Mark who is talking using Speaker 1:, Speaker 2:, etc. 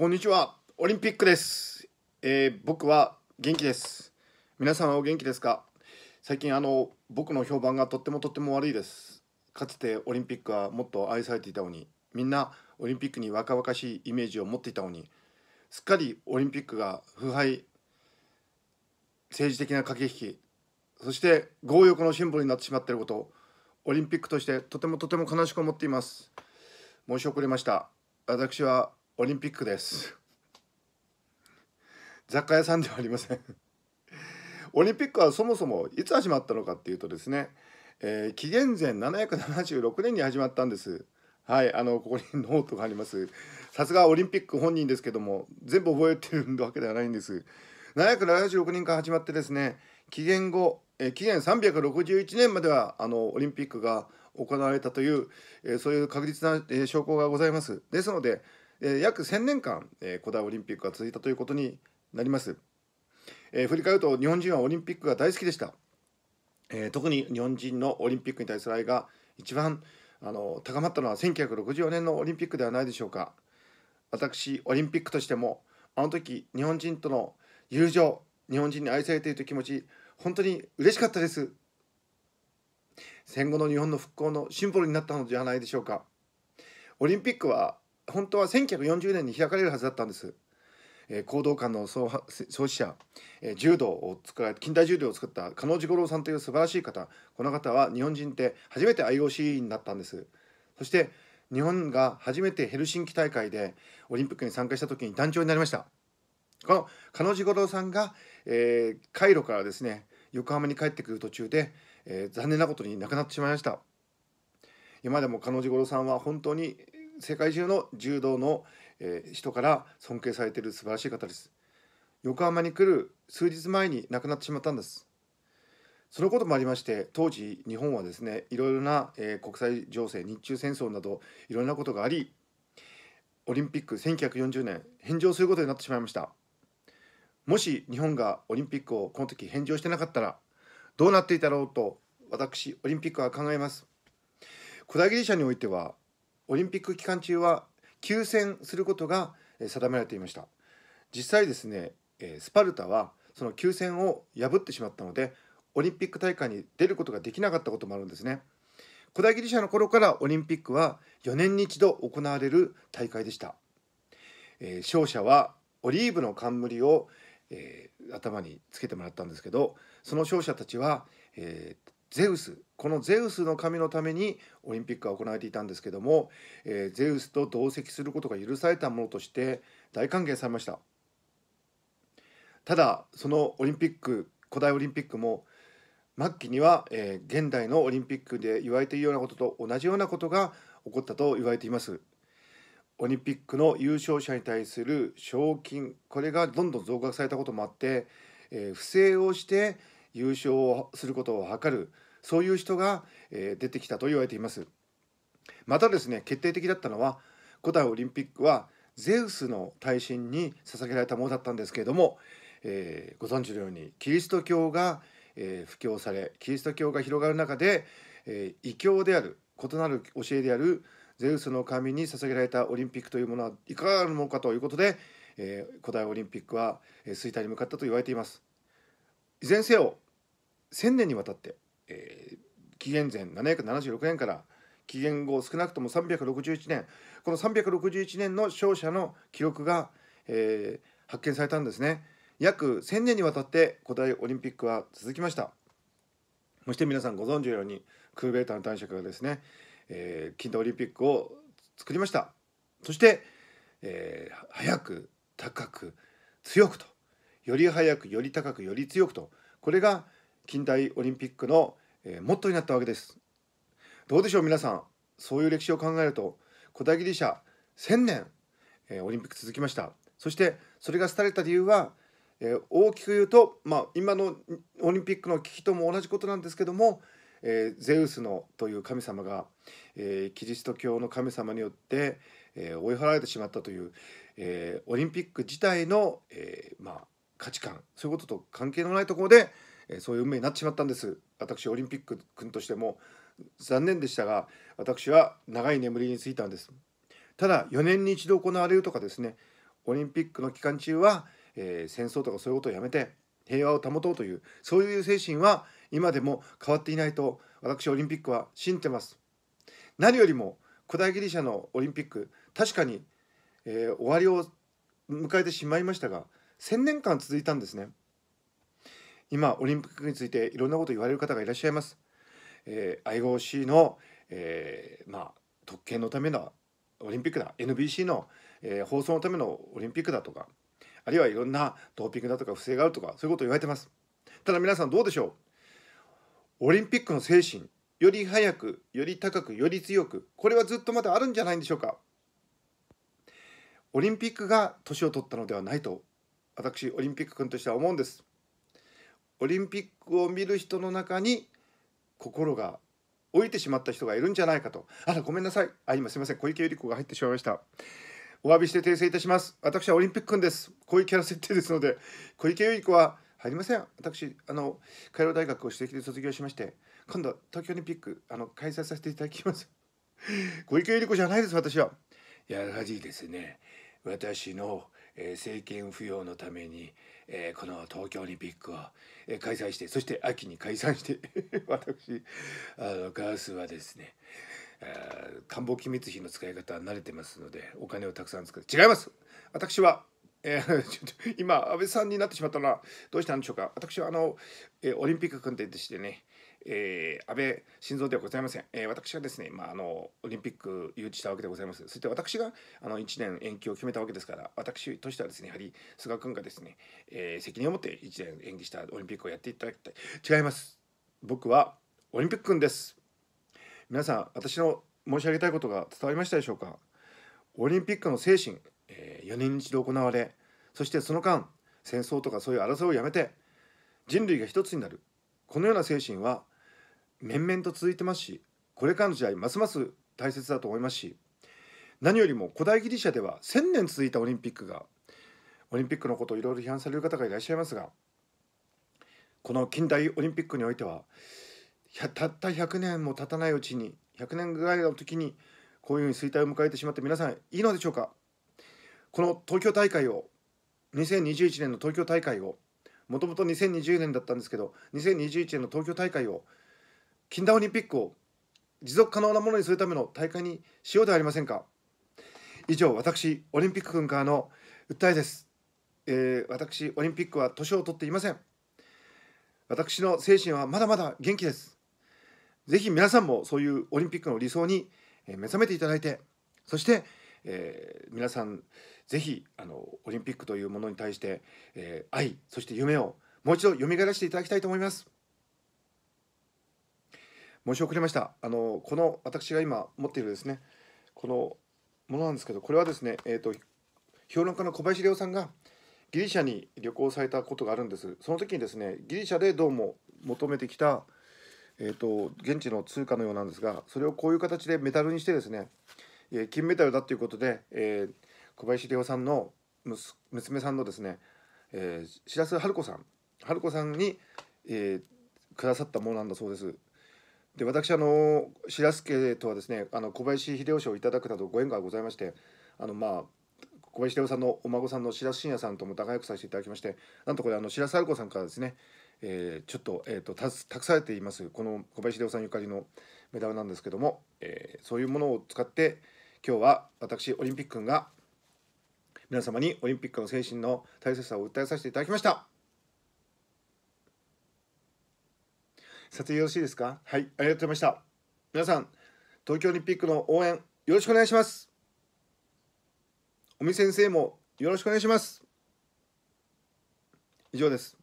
Speaker 1: こんにちはオリンピックです、えー、僕は元気です皆さんはお元気ですか最近あの僕の評判がとってもとっても悪いですかつてオリンピックはもっと愛されていたのにみんなオリンピックに若々しいイメージを持っていたのにすっかりオリンピックが腐敗政治的な駆け引きそして強欲のシンボルになってしまっていることオリンピックとしてとてもとても悲しく思っています申し遅れました私はオリンピックです雑貨屋さんではありませんオリンピックはそもそもいつ始まったのかっていうとですね、えー、紀元前776年に始まったんですはいあのここにノートがありますさすがオリンピック本人ですけども全部覚えてるわけではないんです776年から始まってですね紀元後、えー、紀元361年まではあのオリンピックが行われたという、えー、そういう確実な、えー、証拠がございますですのでえ約1000年間、え古代オリンピックが続いたということになります、え振り返ると日本人はオリンピックが大好きでした、え特に日本人のオリンピックに対する愛が一番あの高まったのは1964年のオリンピックではないでしょうか私オリンピックとしてもあの時日本人との友情日本人に愛されているという気持ち本当に嬉しかったです戦後の日本の復興のシンボルになったのではないでしょうかオリンピックは本当は1940年に開かれるはずだったんです。えー、行動館の創始者、えー、柔道を作られ近代柔道を作った加納五郎さんという素晴らしい方この方は日本人で初めて IOC になったんですそして日本が初めてヘルシンキ大会でオリンピックに参加した時に団長になりましたこの加納五郎さんが、えー、カイロからですね横浜に帰ってくる途中で、えー、残念なことに亡くなってしまいました今でも加納五郎さんは本当に世界中の柔道の、えー、人から尊敬されている素晴らしい方です横浜に来る数日前に亡くなってしまったんですそのこともありまして当時日本はですねいろいろな、えー、国際情勢日中戦争などいろんなことがありオリンピック1940年返上することになってしまいましたもし日本がオリンピックをこの時返上してなかったらどうなっていたろうと私オリンピックは考えます古代ギリシャにおいてはオリンピック期間中は休戦することが定められていました実際ですねスパルタはその休戦を破ってしまったのでオリンピック大会に出ることができなかったこともあるんですね古代ギリシャの頃からオリンピックは4年に一度行われる大会でした、えー、勝者はオリーブの冠を、えー、頭につけてもらったんですけどその勝者たちは、えー、ゼウスこのゼウスの神のためにオリンピックは行われていたんですけども、えー、ゼウスと同席することが許されたものとして大歓迎されましたただそのオリンピック古代オリンピックも末期には、えー、現代のオリンピックで言われているようなことと同じようなことが起こったと言われていますオリンピックの優勝者に対する賞金これがどんどん増額されたこともあって、えー、不正をして優勝をすることを図るそういう人が、え出てきたと言われていますまたですね決定的だったのは古代オリンピックはゼウスの大神に捧げられたものだったんですけれども、えー、ご存知のようにキリスト教が、えー、布教されキリスト教が広がる中で、えー、異教である異なる教えであるゼウスの神に捧げられたオリンピックというものはいかがなものかということで、え古代オリンピックは衰退に向かったと言われています。いずれにせよ1000年にわたって、えー、紀元前776年から紀元後少なくとも361年この361年の勝者の記録が、えー、発見されたんですね約1000年にわたって古代オリンピックは続きましたそして皆さんご存知のようにクーベータの男爵がですね、えー、近代オリンピックを作りましたそして、えー、早く高く強くとより早くより高くより強くとこれが近代オリンピックの、えモットーになったわけですどうでしょう皆さんそういう歴史を考えると古代ギリシャ1000年、えオリンピック続きましたそしてそれが廃れた理由は、え大きく言うと、まあ、今のオリンピックの危機とも同じことなんですけども、えゼウスのという神様が、えキリスト教の神様によって、え追い払われてしまったという、えオリンピック自体の、えまあ、価値観そういうことと関係のないところで、えー、そういう運命になってしまったんです私オリンピック君としても残念でしたが私は長い眠りについたんですただ4年に一度行われるとかですねオリンピックの期間中は、えー、戦争とかそういうことをやめて平和を保とうというそういう精神は今でも変わっていないと私オリンピックは信じてます何よりも古代ギリシャのオリンピック確かに、えー、終わりを迎えてしまいましたが1000年間続いたんですね今オリンピックについていろんなこと言われる方がいらっしゃいます、えー、IOC の、えー、まあ、特権のためのオリンピックだ NBC の、えー、放送のためのオリンピックだとかあるいはいろんなドーピングだとか不正があるとかそういうことを言われてますただ皆さんどうでしょうオリンピックの精神より早くより高くより強くこれはずっとまだあるんじゃないんでしょうかオリンピックが年を取ったのではないと私オリンピック君としては思うんですオリンピックを見る人の中に心が老いてしまった人がいるんじゃないかとあらごめんなさいあ今すみません小池百合子が入ってしまいましたお詫びして訂正いたします私はオリンピック君ですこういうキャラ設定ですので小池百合子は入りません私あの海洋大学を私席で卒業しまして今度東京オリンピックあの開催させていただきます小池百合子じゃないです私はやはりですね私のえ政権浮揚のために、えこの東京オリンピックを、え開催してそして秋に解散して 私あのガースはですね官房機密費の使い方は慣れてますのでお金をたくさん使って違います私はえー、ちょっと今安倍さんになってしまったのはどうしたんでしょうか私はあの、えー、オリンピック関連でしてね、えー、安倍晋三ではございません、えー、私がですね、まあ、あのオリンピック誘致したわけでございますそして私があの1年延期を決めたわけですから私としてはですねやはり菅君がですね、えー、責任を持って1年延期したオリンピックをやっていただきたい違います僕はオリンピック君です皆さん私の申し上げたいことが伝わりましたでしょうかオリンピックの精神、え4年に一度行われそしてその間戦争とかそういう争いをやめて人類が一つになるこのような精神は面々と続いてますしこれからの時代ますます大切だと思いますし何よりも古代ギリシャでは1,000年続いたオリンピックがオリンピックのことをいろいろ批判される方がいらっしゃいますがこの近代オリンピックにおいてはたった100年も経たないうちに100年ぐらいの時にこういうふうに衰退を迎えてしまって皆さんいいのでしょうかこの東京大会を2021年の東京大会をもともと2020年だったんですけど2021年の東京大会を近代オリンピックを持続可能なものにするための大会にしようではありませんか以上私オリンピック君からの訴えです、えー、私オリンピックは年を取っていません私の精神はまだまだ元気ですぜひ皆さんもそういうオリンピックの理想に目覚めていただいてそして、えー、皆さんぜひあのオリンピックというものに対して、えー、愛そして夢をもう一度蘇らせていただきたいと思います。申し遅れましたあのこの私が今持っているですねこのものなんですけどこれはですね、えーと、評論家の小林亮さんがギリシャに旅行されたことがあるんですその時にですねギリシャでどうも求めてきた、えーと、現地の通貨のようなんですがそれをこういう形でメダルにしてですね、え金メダルだということで、えー、小林亮さんの娘さんのですね、えー、白洲春子さん春子さんに、えー、くださったものなんだそうです。で私あの白助とはですねあの小林秀吉をいただくなどご縁がございましてあのまあ小林秀夫さんのお孫さんの白信也さんとも仲良くさせていただきましてなんとこれあの白猿子さんからですね、えー、ちょっと,、えーと、た託されていますこの小林秀夫さんゆかりのメダルなんですけども、えー、そういうものを使って今日は私オリンピックが皆様にオリンピックの精神の大切さを訴えさせていただきました。撮影よろしいですかはいありがとうございました皆さん東京オリンピックの応援よろしくお願いします尾身先生もよろしくお願いします以上です